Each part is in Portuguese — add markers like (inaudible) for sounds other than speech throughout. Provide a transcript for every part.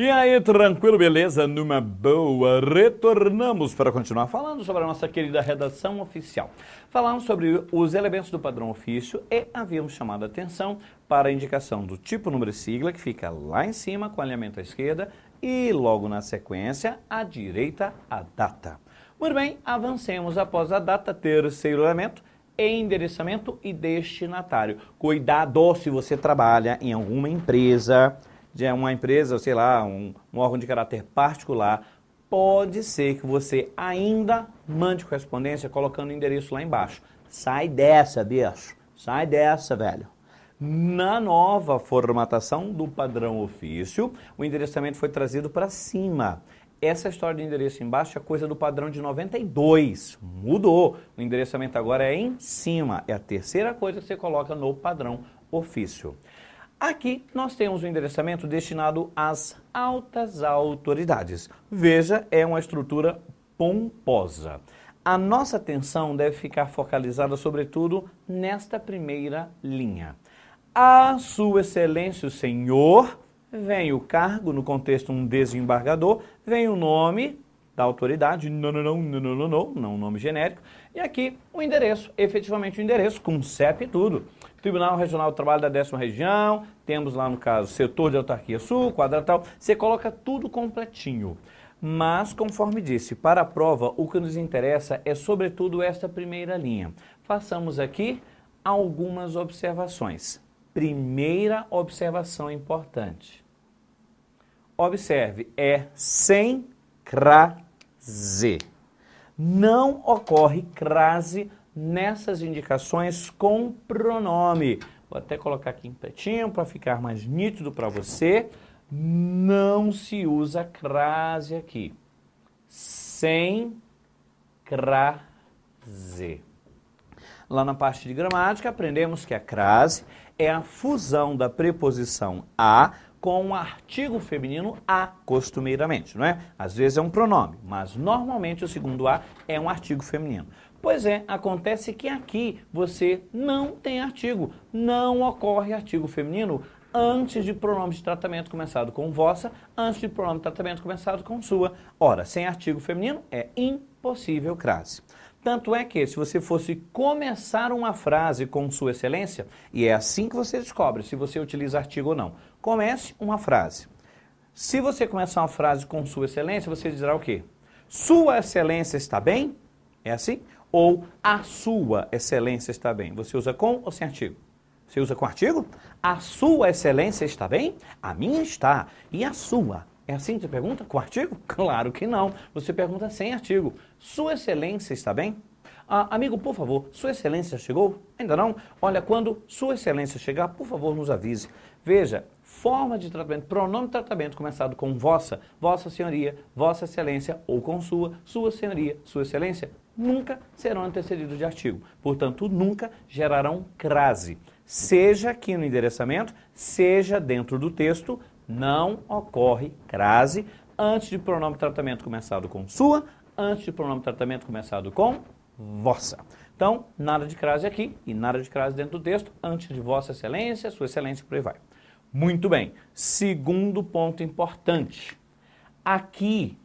E aí, tranquilo, beleza? Numa boa, retornamos para continuar falando sobre a nossa querida redação oficial. Falamos sobre os elementos do padrão ofício e havíamos chamado a atenção para a indicação do tipo, número e sigla, que fica lá em cima com alinhamento à esquerda e logo na sequência, à direita, a data. Muito bem, avancemos após a data, terceiro elemento, endereçamento e destinatário. Cuidado se você trabalha em alguma empresa de uma empresa, sei lá, um, um órgão de caráter particular, pode ser que você ainda mande correspondência colocando o endereço lá embaixo. Sai dessa, bicho. Sai dessa, velho. Na nova formatação do padrão ofício, o endereçamento foi trazido para cima. Essa história de endereço embaixo é coisa do padrão de 92. Mudou. O endereçamento agora é em cima. É a terceira coisa que você coloca no padrão ofício. Aqui nós temos um endereçamento destinado às altas autoridades. Veja, é uma estrutura pomposa. A nossa atenção deve ficar focalizada, sobretudo, nesta primeira linha. A Sua Excelência o Senhor, vem o cargo, no contexto um desembargador, vem o nome da autoridade, não, não, não, não, não, não, não, nome genérico, e aqui o endereço, efetivamente o endereço, com CEP e tudo. Tribunal Regional do Trabalho da décima região, temos lá no caso setor de autarquia sul, quadratal, você coloca tudo completinho. Mas, conforme disse, para a prova o que nos interessa é sobretudo esta primeira linha. Façamos aqui algumas observações. Primeira observação importante. Observe, é sem crase. Não ocorre crase nessas indicações com pronome. Vou até colocar aqui em pretinho para ficar mais nítido para você. Não se usa crase aqui. Sem crase. Lá na parte de gramática, aprendemos que a crase é a fusão da preposição a com o artigo feminino a, costumeiramente, não é? Às vezes é um pronome, mas normalmente o segundo a é um artigo feminino. Pois é, acontece que aqui você não tem artigo, não ocorre artigo feminino antes de pronome de tratamento começado com vossa, antes de pronome de tratamento começado com sua. Ora, sem artigo feminino é impossível crase. Tanto é que, se você fosse começar uma frase com Sua Excelência, e é assim que você descobre se você utiliza artigo ou não, comece uma frase. Se você começar uma frase com Sua Excelência, você dirá o quê? Sua Excelência está bem? É assim? ou a sua excelência está bem. Você usa com ou sem artigo? Você usa com artigo? A sua excelência está bem? A minha está. E a sua? É assim que você pergunta? Com artigo? (laughs) Claro que não. Você pergunta sem artigo. Sua excelência está bem? Ah, amigo, por favor, Sua Excelência chegou? Ainda não? Olha, quando Sua Excelência chegar, por favor, nos avise. Veja, forma de tratamento, pronome de tratamento começado com vossa, vossa senhoria, vossa excelência ou com sua, sua senhoria, sua excelência, nunca serão antecedidos de artigo. Portanto, nunca gerarão crase. Seja aqui no endereçamento, seja dentro do texto, não ocorre crase antes de pronome tratamento começado com sua, antes de pronome tratamento começado com vossa. Então, nada de crase aqui e nada de crase dentro do texto, antes de vossa excelência, sua excelência, por aí vai. Muito bem. Segundo ponto importante. Aqui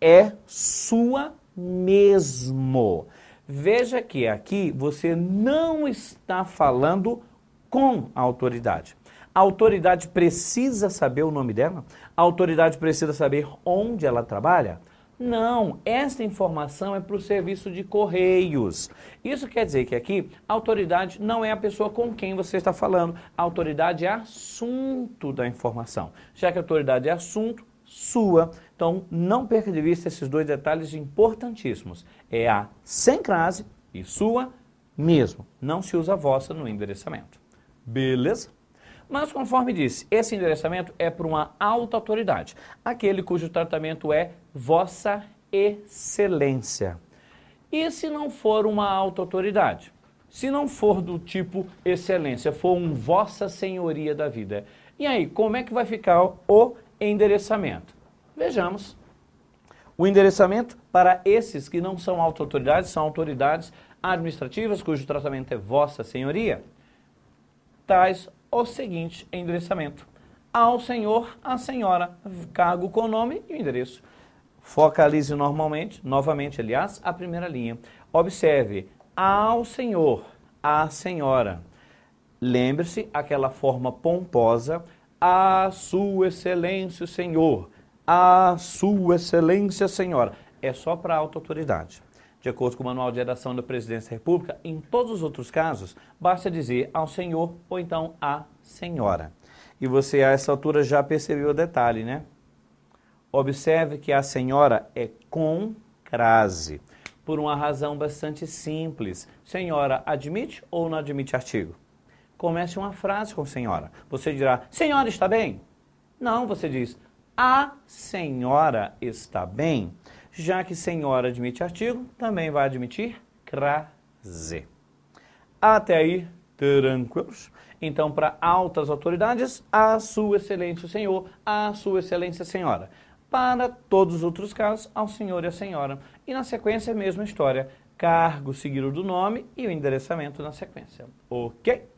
é sua mesmo. Veja que aqui você não está falando com a autoridade. A autoridade precisa saber o nome dela? A autoridade precisa saber onde ela trabalha? Não, essa informação é para o serviço de correios. Isso quer dizer que aqui a autoridade não é a pessoa com quem você está falando, a autoridade é assunto da informação. Já que a autoridade é assunto, sua. Então, não perca de vista esses dois detalhes importantíssimos. É a sem crase e sua mesmo. Não se usa vossa no endereçamento. Beleza? Mas, conforme disse, esse endereçamento é para uma alta autoridade, aquele cujo tratamento é vossa excelência. E se não for uma alta autoridade? Se não for do tipo excelência, for um vossa senhoria da vida. E aí, como é que vai ficar o endereçamento. Vejamos. O endereçamento para esses que não são autoridades são autoridades administrativas cujo tratamento é vossa senhoria, traz o seguinte endereçamento. Ao senhor, a senhora, cargo com nome e o endereço. Focalize normalmente, novamente, aliás, a primeira linha. Observe, ao senhor, a senhora. Lembre-se aquela forma pomposa a Sua Excelência, Senhor. A Sua Excelência, Senhora. É só para alta autoridade. De acordo com o Manual de Redação da Presidência da República, em todos os outros casos, basta dizer ao senhor ou então à senhora. E você, a essa altura, já percebeu o detalhe, né? Observe que a senhora é com crase, por uma razão bastante simples. Senhora admite ou não admite artigo? Comece uma frase com senhora. Você dirá, senhora está bem? Não, você diz, a senhora está bem? Já que senhora admite artigo, também vai admitir crase. Até aí, tranquilos? Então, para altas autoridades, a sua excelência senhor, a sua excelência senhora. Para todos os outros casos, ao senhor e à senhora. E na sequência, a mesma história. Cargo seguido do nome e o endereçamento na sequência. Ok?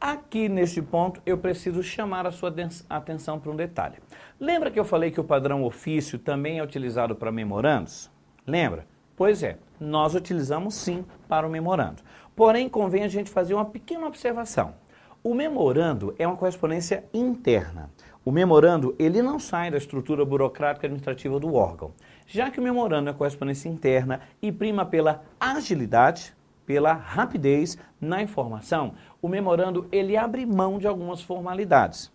Aqui neste ponto eu preciso chamar a sua atenção para um detalhe. Lembra que eu falei que o padrão ofício também é utilizado para memorandos? Lembra? Pois é, nós utilizamos sim para o memorando. Porém, convém a gente fazer uma pequena observação. O memorando é uma correspondência interna. O memorando, ele não sai da estrutura burocrática administrativa do órgão. Já que o memorando é correspondência interna e prima pela agilidade, pela rapidez na informação, o memorando ele abre mão de algumas formalidades.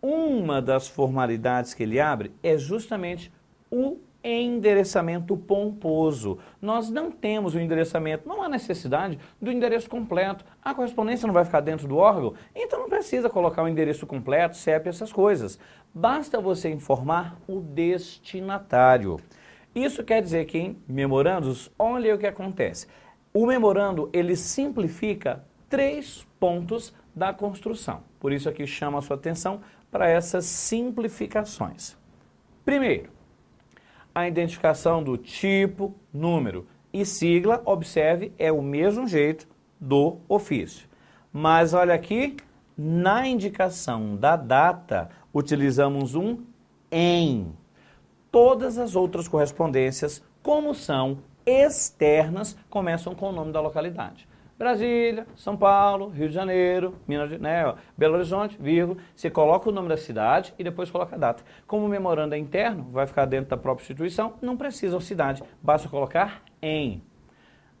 Uma das formalidades que ele abre é justamente o endereçamento pomposo. Nós não temos o endereçamento, não há necessidade do endereço completo. A correspondência não vai ficar dentro do órgão, então não precisa colocar o endereço completo, CEP, essas coisas. Basta você informar o destinatário. Isso quer dizer que em memorandos, olha o que acontece. O memorando, ele simplifica três pontos da construção. Por isso aqui é chama a sua atenção para essas simplificações. Primeiro, a identificação do tipo, número e sigla, observe, é o mesmo jeito do ofício. Mas olha aqui, na indicação da data, utilizamos um em. Todas as outras correspondências, como são externas começam com o nome da localidade. Brasília, São Paulo, Rio de Janeiro, Minas, né, Belo Horizonte, vírgula, você coloca o nome da cidade e depois coloca a data. Como o memorando é interno, vai ficar dentro da própria instituição, não precisa cidade, basta colocar em.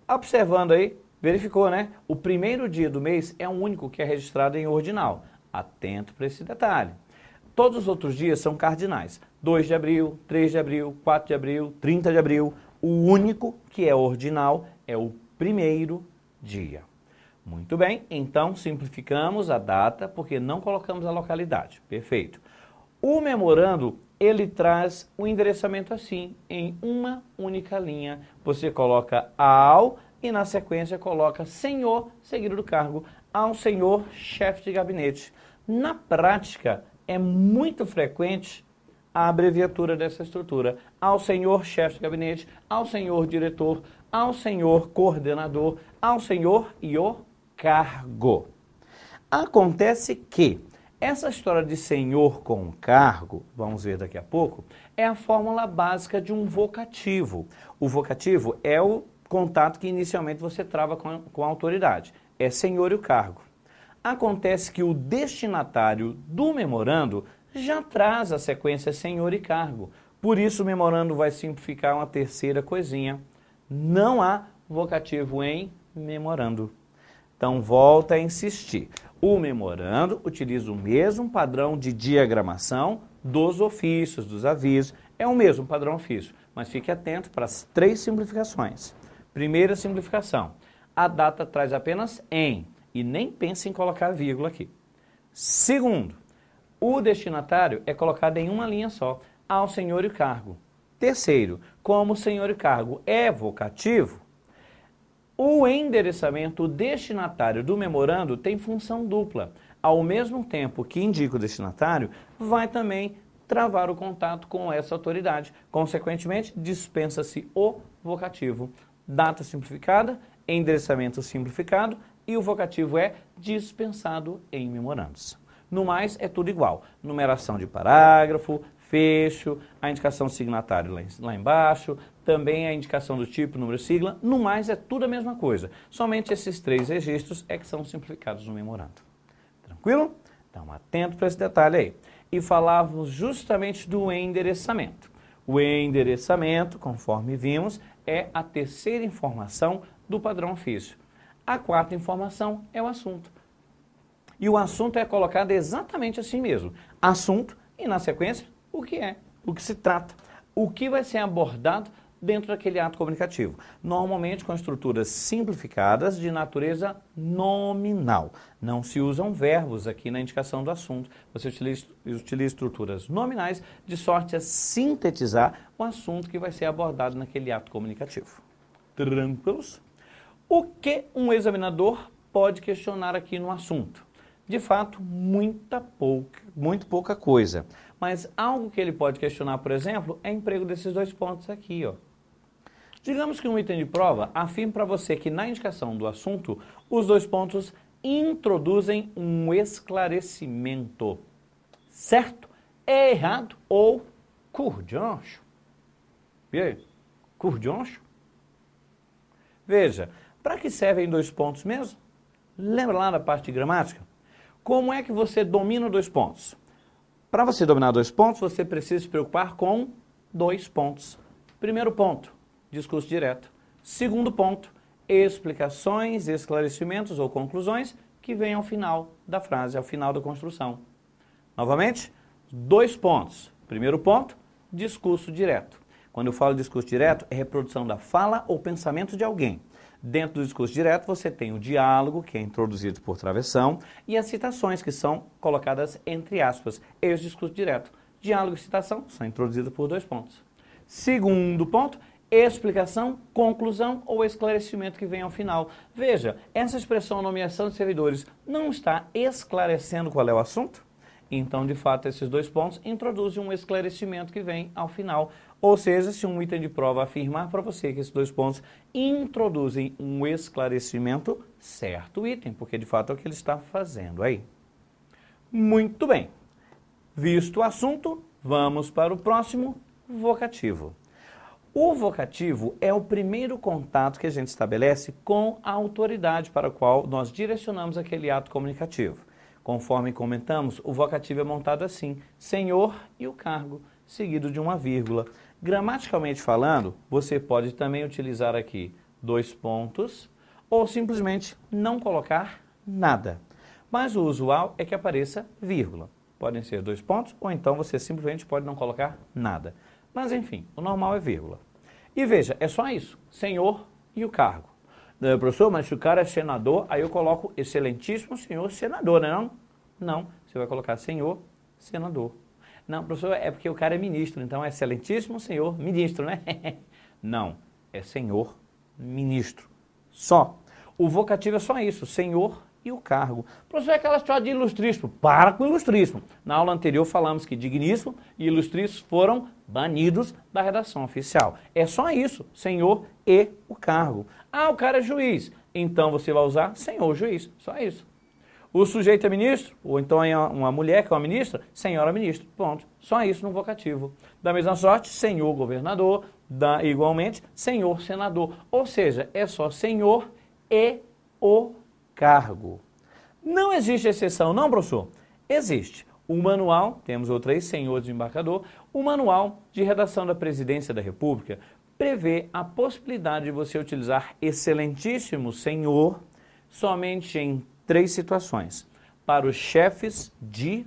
Observando aí, verificou, né? O primeiro dia do mês é o único que é registrado em ordinal. Atento para esse detalhe. Todos os outros dias são cardinais. 2 de abril, 3 de abril, 4 de abril, 30 de abril, o único que é ordinal é o primeiro dia. Muito bem, então simplificamos a data porque não colocamos a localidade. Perfeito. O memorando, ele traz o um endereçamento assim, em uma única linha. Você coloca ao e na sequência coloca senhor, seguido do cargo, ao senhor chefe de gabinete. Na prática, é muito frequente a abreviatura dessa estrutura. Ao senhor chefe de gabinete, ao senhor diretor, ao senhor coordenador, ao senhor e o cargo. Acontece que essa história de senhor com cargo, vamos ver daqui a pouco, é a fórmula básica de um vocativo. O vocativo é o contato que inicialmente você trava com a, com a autoridade. É senhor e o cargo. Acontece que o destinatário do memorando já traz a sequência senhor e cargo. Por isso, o memorando vai simplificar uma terceira coisinha. Não há vocativo em memorando. Então, volta a insistir. O memorando utiliza o mesmo padrão de diagramação dos ofícios, dos avisos. É o mesmo padrão ofício, mas fique atento para as três simplificações. Primeira simplificação. A data traz apenas em e nem pense em colocar vírgula aqui. Segundo, o destinatário é colocado em uma linha só, ao senhor e cargo. Terceiro, como o senhor e cargo é vocativo, o endereçamento destinatário do memorando tem função dupla. Ao mesmo tempo que indica o destinatário, vai também travar o contato com essa autoridade. Consequentemente, dispensa-se o vocativo. Data simplificada, endereçamento simplificado e o vocativo é dispensado em memorandos. No mais, é tudo igual. Numeração de parágrafo, fecho, a indicação signatário lá, lá embaixo, também a indicação do tipo, número sigla. No mais, é tudo a mesma coisa. Somente esses três registros é que são simplificados no memorando. Tranquilo? Então, atento para esse detalhe aí. E falávamos justamente do endereçamento. O endereçamento, conforme vimos, é a terceira informação do padrão ofício. A quarta informação é o assunto. E o assunto é colocado exatamente assim mesmo. Assunto e, na sequência, o que é, o que se trata, o que vai ser abordado dentro daquele ato comunicativo. Normalmente com estruturas simplificadas de natureza nominal. Não se usam verbos aqui na indicação do assunto. Você utiliza, utiliza estruturas nominais de sorte a sintetizar o assunto que vai ser abordado naquele ato comunicativo. Tranquilos? O que um examinador pode questionar aqui no assunto? de fato, muita pouca, muito pouca coisa. Mas algo que ele pode questionar, por exemplo, é emprego desses dois pontos aqui, ó. Digamos que um item de prova afirme para você que na indicação do assunto, os dois pontos introduzem um esclarecimento. Certo? É errado ou curdioncho? E aí? Curdioncho? Veja, para que servem dois pontos mesmo? Lembra lá da parte de gramática? Como é que você domina dois pontos? Para você dominar dois pontos, você precisa se preocupar com dois pontos. Primeiro ponto, discurso direto. Segundo ponto, explicações, esclarecimentos ou conclusões que vêm ao final da frase, ao final da construção. Novamente, dois pontos. Primeiro ponto, discurso direto. Quando eu falo discurso direto, é reprodução da fala ou pensamento de alguém. Dentro do discurso direto, você tem o diálogo, que é introduzido por travessão, e as citações, que são colocadas entre aspas. E o discurso direto. Diálogo e citação são introduzidos por dois pontos. Segundo ponto, explicação, conclusão ou esclarecimento que vem ao final. Veja, essa expressão nomeação de servidores não está esclarecendo qual é o assunto? Então, de fato, esses dois pontos introduzem um esclarecimento que vem ao final ou seja, se um item de prova afirmar para você que esses dois pontos introduzem um esclarecimento, certo item, porque de fato é o que ele está fazendo aí. Muito bem. Visto o assunto, vamos para o próximo vocativo. O vocativo é o primeiro contato que a gente estabelece com a autoridade para a qual nós direcionamos aquele ato comunicativo. Conforme comentamos, o vocativo é montado assim: senhor e o cargo, seguido de uma vírgula. Gramaticalmente falando, você pode também utilizar aqui dois pontos ou simplesmente não colocar nada. Mas o usual é que apareça vírgula. Podem ser dois pontos ou então você simplesmente pode não colocar nada. Mas enfim, o normal é vírgula. E veja, é só isso, senhor e o cargo. Eh, professor, mas se o cara é senador, aí eu coloco excelentíssimo senhor senador, né não? Não, você vai colocar senhor senador. Não, professor, é porque o cara é ministro, então é excelentíssimo senhor ministro, né? (laughs) Não, é senhor ministro. Só. O vocativo é só isso, senhor e o cargo. Professor, é aquela história de ilustríssimo. Para com ilustríssimo. Na aula anterior falamos que digníssimo e ilustríssimo foram banidos da redação oficial. É só isso, senhor e o cargo. Ah, o cara é juiz. Então você vai usar senhor juiz. Só isso. O sujeito é ministro, ou então é uma mulher que é uma ministra, senhora ministro. Ponto. Só isso no vocativo. Da mesma sorte, senhor governador, da, igualmente, senhor senador. Ou seja, é só senhor e o cargo. Não existe exceção, não, professor? Existe. O manual, temos outra aí, senhor desembarcador, o manual de redação da presidência da República prevê a possibilidade de você utilizar excelentíssimo senhor somente em três situações. Para os chefes de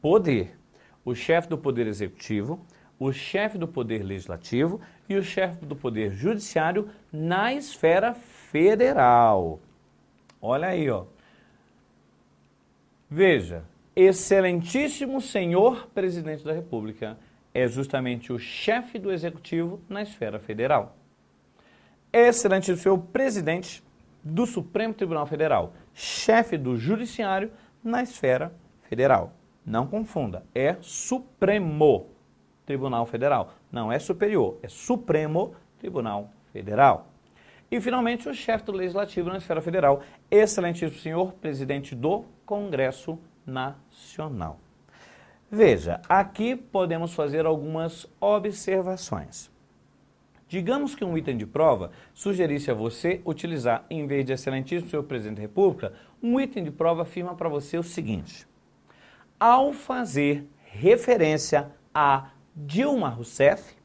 poder: o chefe do Poder Executivo, o chefe do Poder Legislativo e o chefe do Poder Judiciário na esfera federal. Olha aí, ó. Veja, excelentíssimo senhor presidente da República é justamente o chefe do executivo na esfera federal. Excelentíssimo senhor presidente do Supremo Tribunal Federal, chefe do Judiciário na esfera federal. Não confunda, é Supremo Tribunal Federal, não é superior, é Supremo Tribunal Federal. E finalmente o chefe do Legislativo na esfera federal, excelentíssimo senhor presidente do Congresso Nacional. Veja, aqui podemos fazer algumas observações. Digamos que um item de prova sugerisse a você utilizar, em vez de Excelentíssimo Senhor Presidente da República, um item de prova afirma para você o seguinte: ao fazer referência a Dilma Rousseff,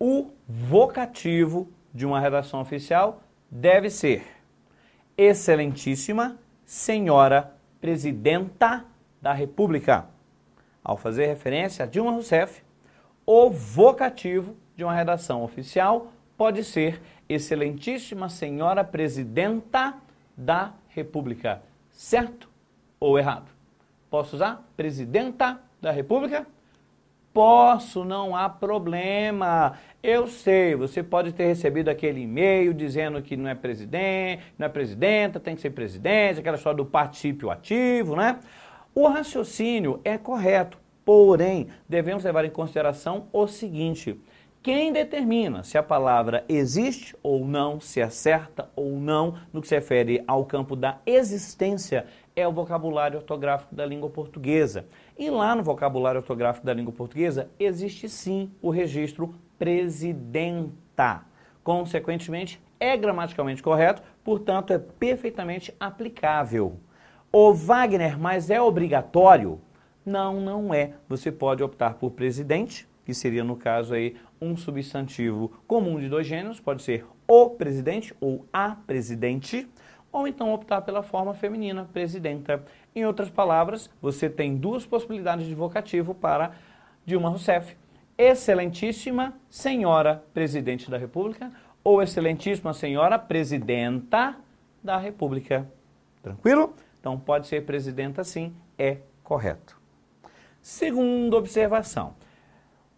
o vocativo de uma redação oficial deve ser Excelentíssima Senhora Presidenta da República. Ao fazer referência a Dilma Rousseff, o vocativo de uma redação oficial pode ser Excelentíssima Senhora Presidenta da República. Certo ou errado? Posso usar Presidenta da República? Posso, não há problema. Eu sei, você pode ter recebido aquele e-mail dizendo que não é presidente, não é presidenta, tem que ser presidente, aquela história do partípio ativo, né? O raciocínio é correto, porém, devemos levar em consideração o seguinte: quem determina se a palavra existe ou não, se é certa ou não, no que se refere ao campo da existência, é o vocabulário ortográfico da língua portuguesa. E lá no vocabulário ortográfico da língua portuguesa existe sim o registro presidenta. Consequentemente, é gramaticalmente correto, portanto, é perfeitamente aplicável. O Wagner, mas é obrigatório? Não, não é. Você pode optar por presidente, que seria no caso aí um substantivo comum de dois gêneros, pode ser o presidente ou a presidente, ou então optar pela forma feminina, presidenta. Em outras palavras, você tem duas possibilidades de vocativo para Dilma Rousseff. Excelentíssima Senhora Presidente da República ou Excelentíssima Senhora Presidenta da República. Tranquilo? Então pode ser presidenta sim, é correto. Segunda observação.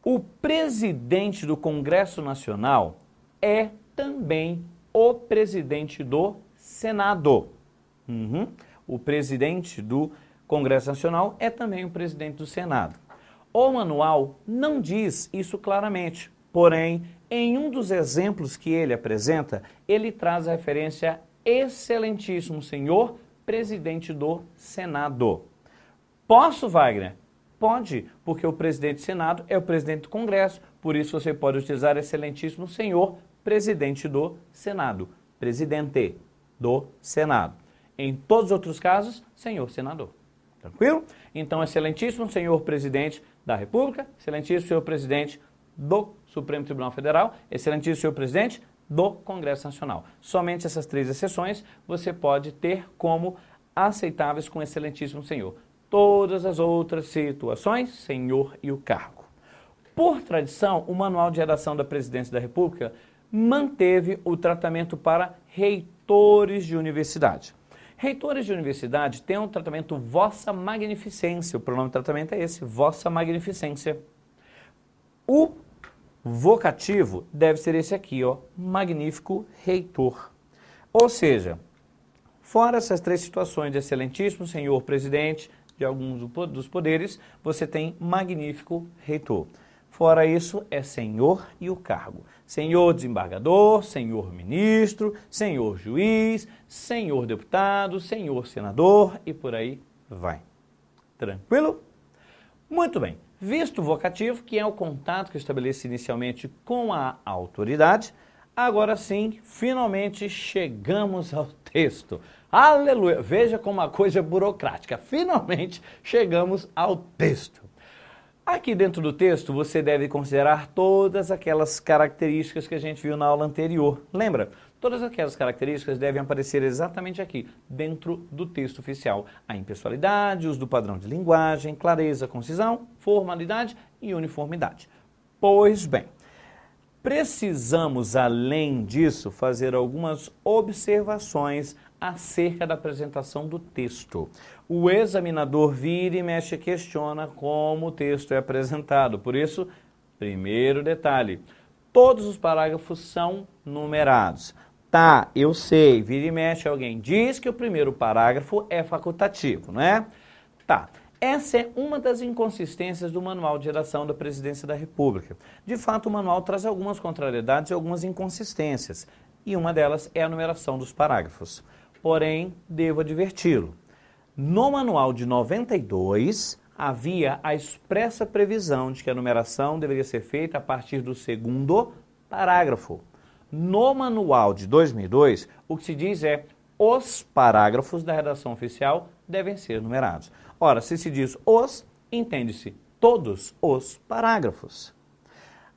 O presidente do Congresso Nacional é também o presidente do Senado. Uhum. O presidente do Congresso Nacional é também o presidente do Senado. O manual não diz isso claramente, porém, em um dos exemplos que ele apresenta, ele traz a referência excelentíssimo senhor presidente do Senado. Posso, Wagner? Pode, porque o presidente do Senado é o presidente do Congresso, por isso você pode utilizar excelentíssimo senhor presidente do Senado, presidente do Senado. Em todos os outros casos, senhor senador. Tranquilo? Então, excelentíssimo senhor presidente da República, excelentíssimo senhor presidente do Supremo Tribunal Federal, excelentíssimo senhor presidente do Congresso Nacional. Somente essas três exceções você pode ter como aceitáveis com excelentíssimo senhor todas as outras situações, senhor e o cargo. Por tradição, o Manual de Redação da Presidência da República manteve o tratamento para reitores de universidade. Reitores de universidade têm um tratamento vossa magnificência, o pronome tratamento é esse, vossa magnificência. O vocativo deve ser esse aqui, ó, magnífico reitor. Ou seja, fora essas três situações, excelentíssimo senhor presidente, de alguns dos poderes, você tem magnífico reitor. Fora isso, é senhor e o cargo. Senhor desembargador, senhor ministro, senhor juiz, senhor deputado, senhor senador e por aí vai. Tranquilo? Muito bem. Visto vocativo, que é o contato que estabelece estabeleci inicialmente com a autoridade, agora sim, finalmente chegamos ao (laughs) texto. Aleluia! Veja como a coisa é burocrática. Finalmente chegamos ao texto. Aqui dentro do texto você deve considerar todas aquelas características que a gente viu na aula anterior. Lembra? Todas aquelas características devem aparecer exatamente aqui, dentro do texto oficial. A impessoalidade, uso do padrão de linguagem, clareza, concisão, formalidade e uniformidade. Pois bem, precisamos, além disso, fazer algumas observações acerca da apresentação do texto. O examinador vira e mexe questiona como o texto é apresentado. Por isso, primeiro detalhe, todos os parágrafos são numerados. Tá, eu sei, vira e mexe alguém. Diz que o primeiro parágrafo é facultativo, não é? Tá. Essa é uma das inconsistências do Manual de Redação da Presidência da República. De fato, o manual traz algumas contrariedades e algumas inconsistências, e uma delas é a numeração dos parágrafos porém devo adverti-lo. No manual de 92 havia a expressa previsão de que a numeração deveria ser feita a partir do segundo parágrafo. No manual de 2002, o que se diz é os parágrafos da redação oficial devem ser numerados. Ora, se se diz os, entende-se todos os parágrafos.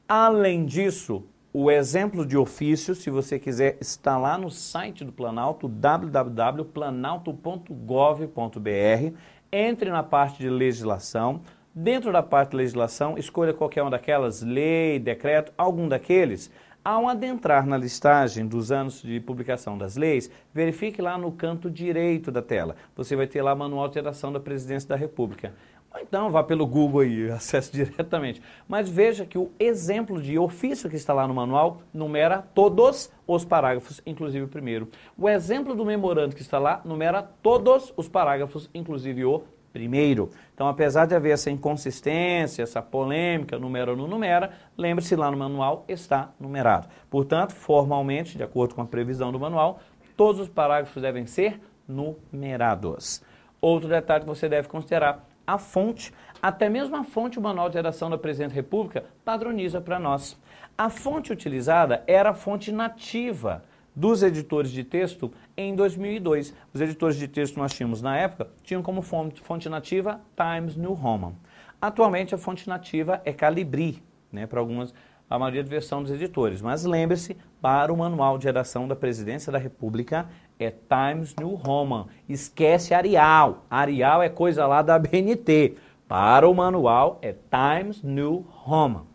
Além disso, o exemplo de ofício, se você quiser, está lá no site do Planalto, www.planalto.gov.br. Entre na parte de legislação. Dentro da parte de legislação, escolha qualquer uma daquelas, lei, decreto, algum daqueles. Ao adentrar na listagem dos anos de publicação das leis, verifique lá no canto direito da tela. Você vai ter lá Manual de Alteração da Presidência da República. Ou ah, então vá pelo Google e (laughs) acesse diretamente. Mas veja que o exemplo de ofício que está lá no manual numera todos os parágrafos, inclusive o primeiro. O exemplo do memorando que está lá numera todos os parágrafos, inclusive o primeiro. Então, apesar de haver essa inconsistência, essa polêmica, numera ou não numera, lembre-se lá no manual está numerado. Portanto, formalmente, de acordo com a previsão do manual, todos os parágrafos devem ser numerados. Outro detalhe que você deve considerar, a fonte, até mesmo a fonte, o Manual de redação da Presidente da República padroniza para nós. A fonte utilizada era a fonte nativa dos editores de texto em 2002. Os editores de texto nós tínhamos na época, tinham como fonte, fonte nativa Times New Roman. Atualmente a fonte nativa é Calibri, né, para algumas a maioria da versão dos editores, mas lembre-se, para o Manual de redação da Presidência da República é Times New Roman. Esquece Arial. Arial é coisa lá da (laughs) BNT. Para o manual é Times New Roman.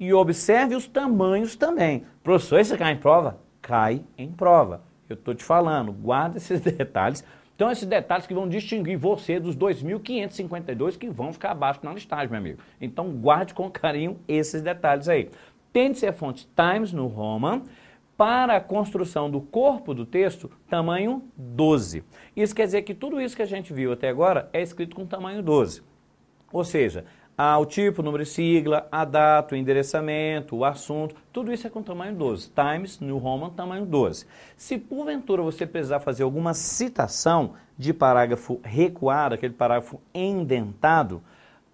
E observe os tamanhos também. Professor, isso cai em prova? Cai em prova. Eu estou te falando, guarda (laughs) esses detalhes. Então, esses detalhes que vão distinguir você dos 2.552 que vão ficar abaixo na listagem, meu amigo. Então, guarde com carinho esses detalhes aí. Tente ser fonte Times New Roman para a construção do corpo do texto, tamanho 12. Isso quer dizer que tudo isso que a gente viu até agora é escrito com tamanho 12. Ou seja, o tipo, o número e sigla, a data, o endereçamento, o assunto, tudo isso é com tamanho 12. Times, New Roman, tamanho 12. Se porventura você precisar fazer alguma citação de parágrafo recuado, aquele parágrafo endentado,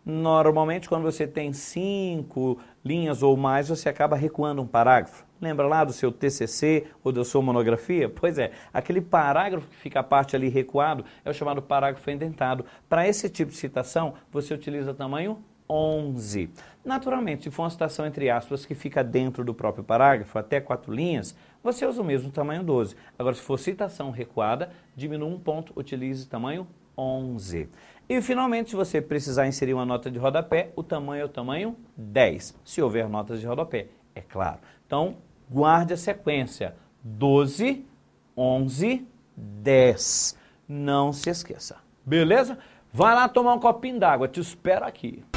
normalmente quando você tem cinco linhas ou mais, você acaba recuando um parágrafo. Lembra lá do seu TCC ou da sua monografia? (laughs) Pois é, aquele parágrafo que fica a parte ali recuado é o chamado parágrafo indentado. Para esse tipo de citação, você utiliza tamanho 11. Naturalmente, se for uma citação entre aspas que fica dentro do próprio parágrafo, até quatro linhas, você usa o mesmo tamanho 12. Agora, se for citação recuada, diminua um ponto, utilize tamanho 11. E finalmente, se você precisar inserir uma nota de rodapé, o tamanho é o tamanho 10, se houver notas de rodapé, é claro. Então, guarde a sequência. 12, 11, 10. Não se esqueça. Beleza? Vai lá tomar um copinho d'água. Te espero aqui.